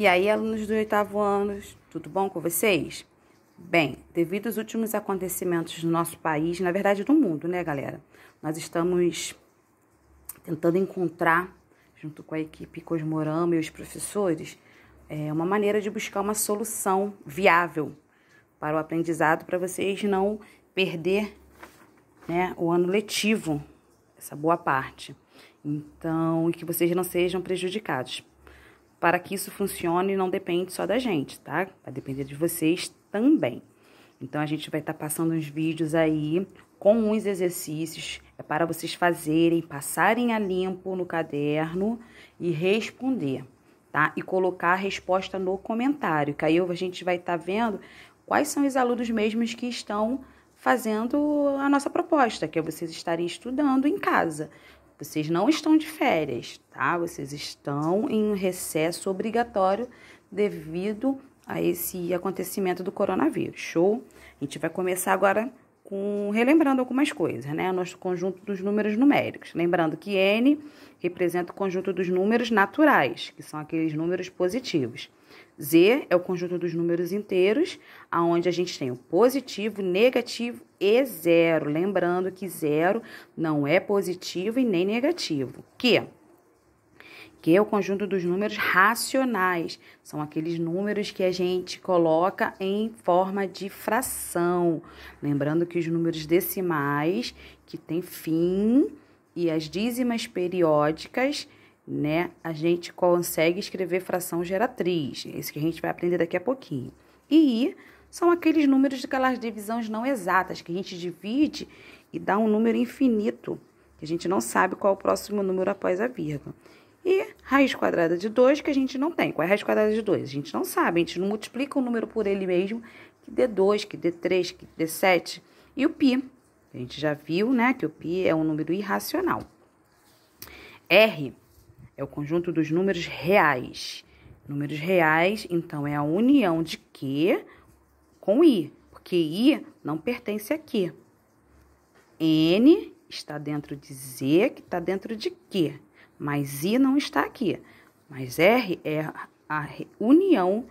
E aí, alunos do oitavo ano, tudo bom com vocês? Bem, devido aos últimos acontecimentos no nosso país, na verdade do mundo, né, galera? Nós estamos tentando encontrar, junto com a equipe Cosmorama e os professores, é, uma maneira de buscar uma solução viável para o aprendizado, para vocês não perder né, o ano letivo, essa boa parte. Então, e que vocês não sejam prejudicados para que isso funcione não depende só da gente, tá? Vai depender de vocês também. Então a gente vai estar tá passando uns vídeos aí com uns exercícios é para vocês fazerem, passarem a limpo no caderno e responder, tá? E colocar a resposta no comentário, que aí a gente vai estar tá vendo quais são os alunos mesmos que estão fazendo a nossa proposta, que é vocês estarem estudando em casa. Vocês não estão de férias, tá? Vocês estão em um recesso obrigatório devido a esse acontecimento do coronavírus. Show? A gente vai começar agora com relembrando algumas coisas, né? Nosso conjunto dos números numéricos. Lembrando que n representa o conjunto dos números naturais, que são aqueles números positivos. Z é o conjunto dos números inteiros, aonde a gente tem o positivo, negativo e zero. Lembrando que zero não é positivo e nem negativo. Que que é o conjunto dos números racionais. São aqueles números que a gente coloca em forma de fração. Lembrando que os números decimais, que tem fim, e as dízimas periódicas, né, a gente consegue escrever fração geratriz. É isso que a gente vai aprender daqui a pouquinho. E são aqueles números daquelas divisões não exatas, que a gente divide e dá um número infinito, que a gente não sabe qual é o próximo número após a vírgula. Raiz quadrada de 2 que a gente não tem. Qual é a raiz quadrada de 2? A gente não sabe, a gente não multiplica o número por ele mesmo, que dê 2, que dê 3, que dê 7. E o π, a gente já viu, né, que o π é um número irracional. R é o conjunto dos números reais. Números reais, então, é a união de Q com I, porque I não pertence a Q. N está dentro de Z, que está dentro de Q mas I não está aqui. Mas R é a união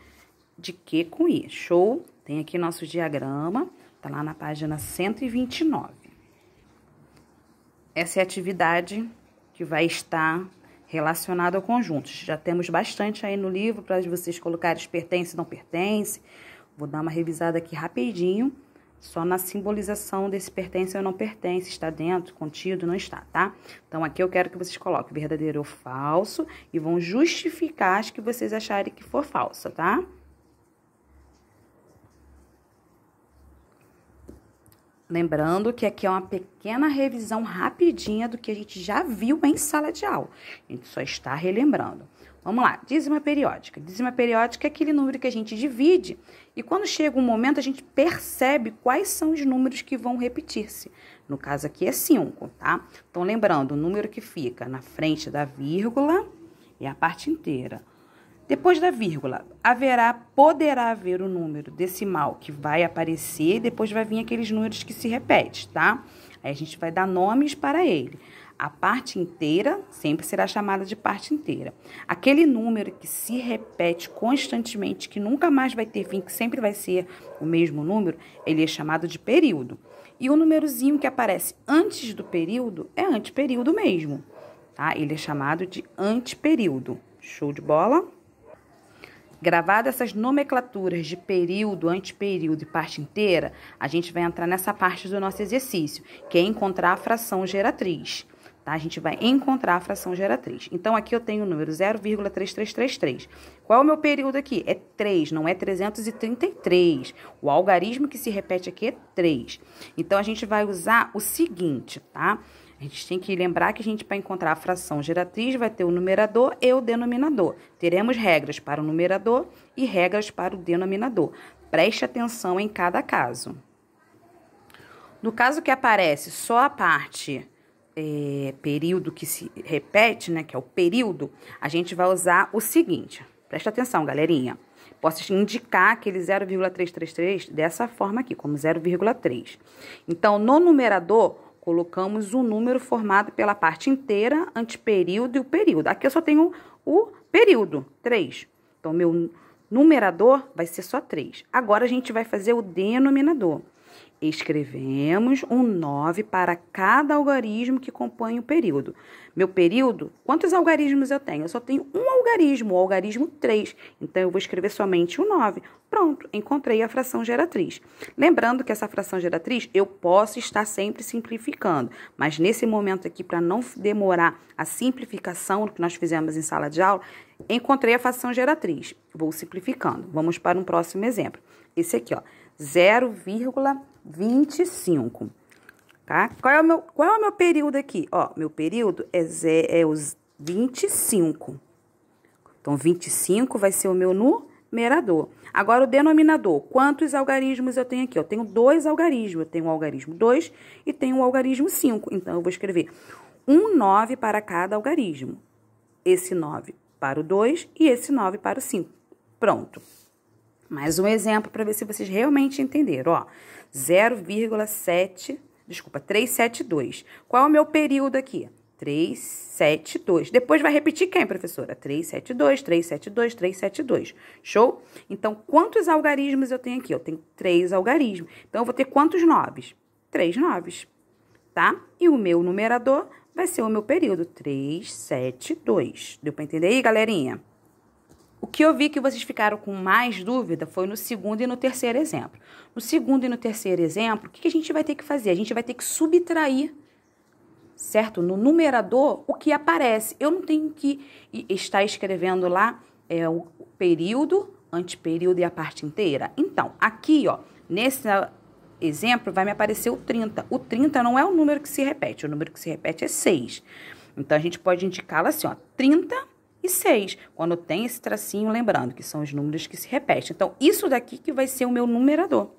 de Q com I. Show? Tem aqui nosso diagrama, tá lá na página 129. Essa é a atividade que vai estar relacionada ao conjunto. Já temos bastante aí no livro para vocês colocarem pertence não pertence. Vou dar uma revisada aqui rapidinho só na simbolização desse pertence ou não pertence, está dentro, contido, não está, tá? Então, aqui eu quero que vocês coloquem verdadeiro ou falso e vão justificar as que vocês acharem que for falsa, tá? Lembrando que aqui é uma pequena revisão rapidinha do que a gente já viu em sala de aula. A gente só está relembrando. Vamos lá, dízima periódica. Dízima periódica é aquele número que a gente divide e quando chega um momento a gente percebe quais são os números que vão repetir-se. No caso aqui é 5, tá? Então lembrando, o número que fica na frente da vírgula é a parte inteira. Depois da vírgula, haverá, poderá haver o um número decimal que vai aparecer, depois vai vir aqueles números que se repetem, tá? Aí a gente vai dar nomes para ele. A parte inteira sempre será chamada de parte inteira. Aquele número que se repete constantemente, que nunca mais vai ter fim, que sempre vai ser o mesmo número, ele é chamado de período. E o númerozinho que aparece antes do período é anteperíodo mesmo, tá? Ele é chamado de antiperíodo. Show de bola? Gravadas essas nomenclaturas de período, anteperíodo e parte inteira, a gente vai entrar nessa parte do nosso exercício, que é encontrar a fração geratriz. Tá? A gente vai encontrar a fração geratriz. Então, aqui eu tenho o número 0,3333. Qual é o meu período aqui? É 3, não é 333. O algarismo que se repete aqui é 3. Então, a gente vai usar o seguinte, tá? A gente tem que lembrar que a gente, para encontrar a fração geratriz, vai ter o numerador e o denominador. Teremos regras para o numerador e regras para o denominador. Preste atenção em cada caso. No caso que aparece só a parte é, período que se repete, né, que é o período, a gente vai usar o seguinte. Presta atenção, galerinha. Posso indicar aquele 0,333 dessa forma aqui, como 0,3. Então, no numerador, colocamos o um número formado pela parte inteira, antiperíodo e o período. Aqui eu só tenho o período, 3. Então, meu numerador vai ser só 3. Agora, a gente vai fazer o denominador. Escrevemos um 9 para cada algarismo que compõe o período. Meu período, quantos algarismos eu tenho? Eu só tenho um algarismo, o algarismo 3. Então, eu vou escrever somente o 9. Pronto, encontrei a fração geratriz. Lembrando que essa fração geratriz eu posso estar sempre simplificando, mas nesse momento aqui, para não demorar a simplificação que nós fizemos em sala de aula, encontrei a fração geratriz. Vou simplificando. Vamos para um próximo exemplo. Esse aqui, ó, 0, 25, tá? Qual é o meu, qual é o meu período aqui? Ó, meu período é, ze, é os 25. Então, 25 vai ser o meu numerador. Agora, o denominador. Quantos algarismos eu tenho aqui? Eu tenho dois algarismos. Eu tenho o algarismo 2 e tenho o algarismo 5. Então, eu vou escrever um 9 para cada algarismo. Esse 9 para o 2 e esse 9 para o 5. Pronto. Mais um exemplo para ver se vocês realmente entenderam. Ó, 0,7, desculpa, 372. Qual é o meu período aqui? 372. Depois vai repetir quem, professora? 372, 372, 372. Show? Então, quantos algarismos eu tenho aqui? Eu tenho três algarismos. Então, eu vou ter quantos noves? Três noves, tá? E o meu numerador vai ser o meu período, 372. Deu para entender aí, galerinha? O que eu vi que vocês ficaram com mais dúvida foi no segundo e no terceiro exemplo. No segundo e no terceiro exemplo, o que a gente vai ter que fazer? A gente vai ter que subtrair, certo? No numerador, o que aparece. Eu não tenho que estar escrevendo lá é, o período, anteperíodo e a parte inteira. Então, aqui, ó, nesse ah, exemplo, vai me aparecer o 30. O 30 não é o número que se repete, o número que se repete é 6. Então, a gente pode indicá-lo assim, ó, 30 e 6, quando tem esse tracinho, lembrando que são os números que se repetem. Então, isso daqui que vai ser o meu numerador.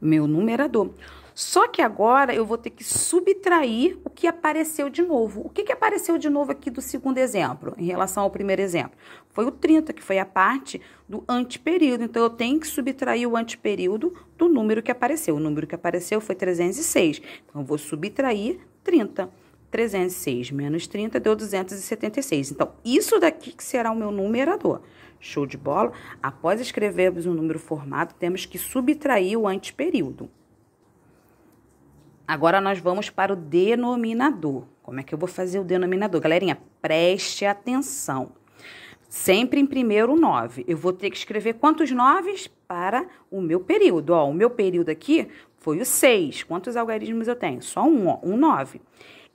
Meu numerador. Só que agora eu vou ter que subtrair o que apareceu de novo. O que, que apareceu de novo aqui do segundo exemplo, em relação ao primeiro exemplo? Foi o 30, que foi a parte do anteperíodo. Então, eu tenho que subtrair o anteperíodo do número que apareceu. O número que apareceu foi 306. Então, eu vou subtrair 30. 306 menos 30 deu 276. Então, isso daqui que será o meu numerador. Show de bola? Após escrevermos o um número formado, temos que subtrair o anteperíodo. Agora, nós vamos para o denominador. Como é que eu vou fazer o denominador? Galerinha, preste atenção. Sempre em primeiro 9. Eu vou ter que escrever quantos 9 para o meu período. Ó, o meu período aqui foi o 6. Quantos algarismos eu tenho? Só um, ó, um 9.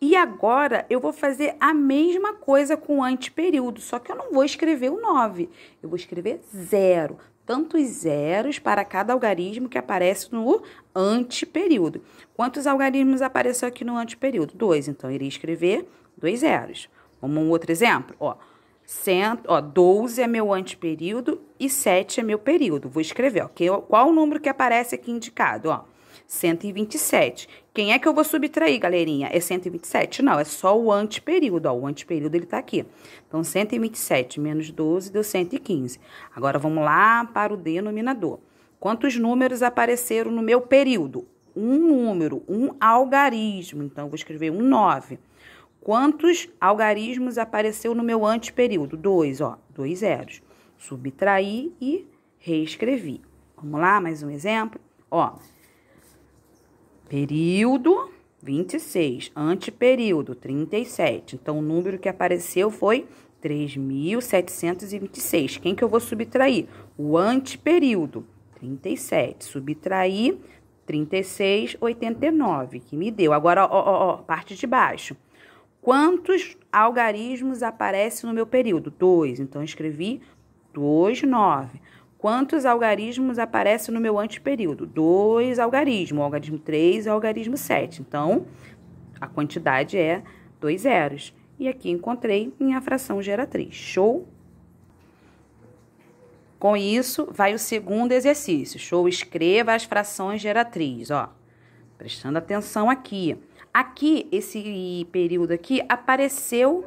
E agora eu vou fazer a mesma coisa com o antiperíodo, só que eu não vou escrever o 9, eu vou escrever zero. Tantos zeros para cada algarismo que aparece no antiperíodo. Quantos algarismos apareceu aqui no antiperíodo? Dois, então eu iria escrever dois zeros. Vamos um outro exemplo? Ó, cento, ó, 12 é meu antiperíodo e 7 é meu período. Vou escrever, é qual o número que aparece aqui indicado? Ó, 127. Quem é que eu vou subtrair, galerinha? É 127? Não, é só o antiperíodo, ó. O antiperíodo, ele tá aqui. Então, 127 menos 12 deu 115. Agora, vamos lá para o denominador. Quantos números apareceram no meu período? Um número, um algarismo. Então, eu vou escrever um 9. Quantos algarismos apareceu no meu antiperíodo? Dois, ó. Dois zeros. Subtraí e reescrevi. Vamos lá, mais um exemplo? Ó, Período 26, anteperíodo 37. Então, o número que apareceu foi 3.726. Quem que eu vou subtrair? O anteperíodo 37. Subtrair 36,89, que me deu. Agora, ó, ó, ó, parte de baixo. Quantos algarismos aparecem no meu período? 2. Então, eu escrevi 2, 9. Quantos algarismos aparecem no meu anteperíodo? Dois algarismos, algarismo 3 e algarismo 7. Então, a quantidade é dois zeros. E aqui encontrei minha fração geratriz. Show? Com isso, vai o segundo exercício. Show, escreva as frações geratriz, ó. Prestando atenção aqui. Aqui, esse período aqui, apareceu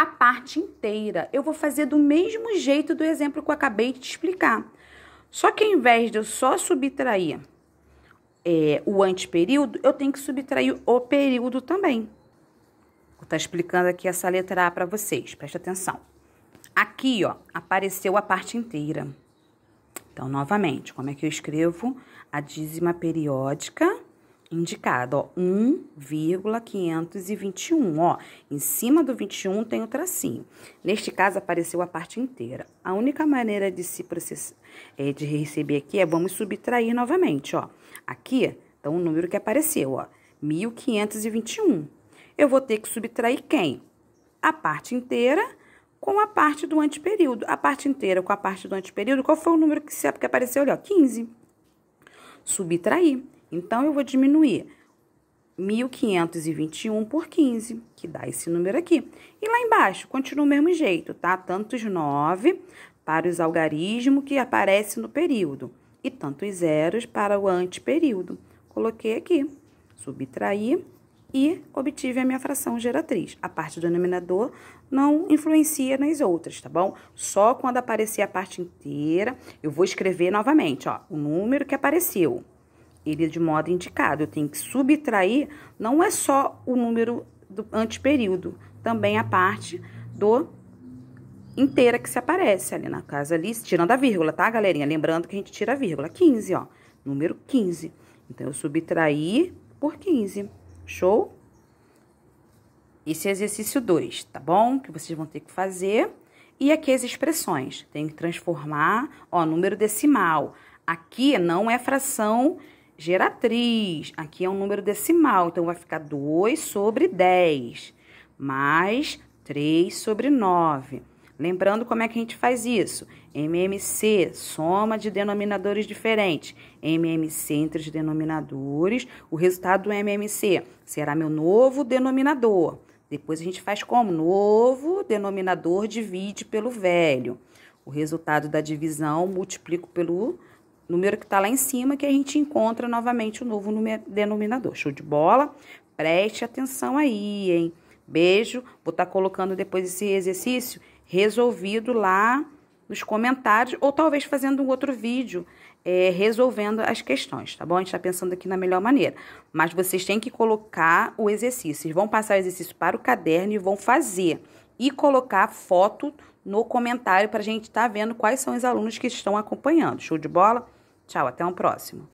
a parte inteira. Eu vou fazer do mesmo jeito do exemplo que eu acabei de te explicar. Só que ao invés de eu só subtrair é, o antiperíodo, eu tenho que subtrair o período também. Vou estar tá explicando aqui essa letra A para vocês, presta atenção. Aqui, ó, apareceu a parte inteira. Então, novamente, como é que eu escrevo a dízima periódica? indicado, ó, 1,521, ó. Em cima do 21 tem o tracinho. Neste caso, apareceu a parte inteira. A única maneira de se processar, é, de receber aqui é vamos subtrair novamente, ó. Aqui, então, o número que apareceu, ó, 1.521. Eu vou ter que subtrair quem? A parte inteira com a parte do anteperíodo. A parte inteira com a parte do anteperíodo, qual foi o número que, que apareceu ali, ó? 15. Subtrair. Então, eu vou diminuir 1.521 por 15, que dá esse número aqui. E lá embaixo, continua o mesmo jeito, tá? Tantos 9 para os algarismo que aparece no período e tantos zeros para o anteperíodo. Coloquei aqui, subtraí e obtive a minha fração geratriz. A parte do denominador não influencia nas outras, tá bom? Só quando aparecer a parte inteira, eu vou escrever novamente, ó, o número que apareceu ele é de modo indicado. Eu tenho que subtrair, não é só o número do anteperíodo, também a parte do inteira que se aparece ali na casa ali, tirando a vírgula, tá, galerinha? Lembrando que a gente tira a vírgula, 15, ó, número 15. Então, eu subtraí por 15, show? Esse é exercício 2, tá bom? Que vocês vão ter que fazer. E aqui as expressões, tem que transformar, ó, número decimal. Aqui não é fração geratriz. Aqui é um número decimal, então vai ficar 2 sobre 10, mais 3 sobre 9. Lembrando como é que a gente faz isso. MMC, soma de denominadores diferentes. MMC entre os denominadores. O resultado do MMC será meu novo denominador. Depois a gente faz como? Novo denominador divide pelo velho. O resultado da divisão multiplico pelo número que está lá em cima, que a gente encontra novamente o novo denominador. Show de bola? Preste atenção aí, hein? Beijo. Vou estar tá colocando depois esse exercício resolvido lá nos comentários, ou talvez fazendo um outro vídeo é, resolvendo as questões, tá bom? A gente está pensando aqui na melhor maneira. Mas vocês têm que colocar o exercício. Vocês vão passar o exercício para o caderno e vão fazer. E colocar foto no comentário para a gente estar tá vendo quais são os alunos que estão acompanhando. Show de bola? Tchau, até um próximo.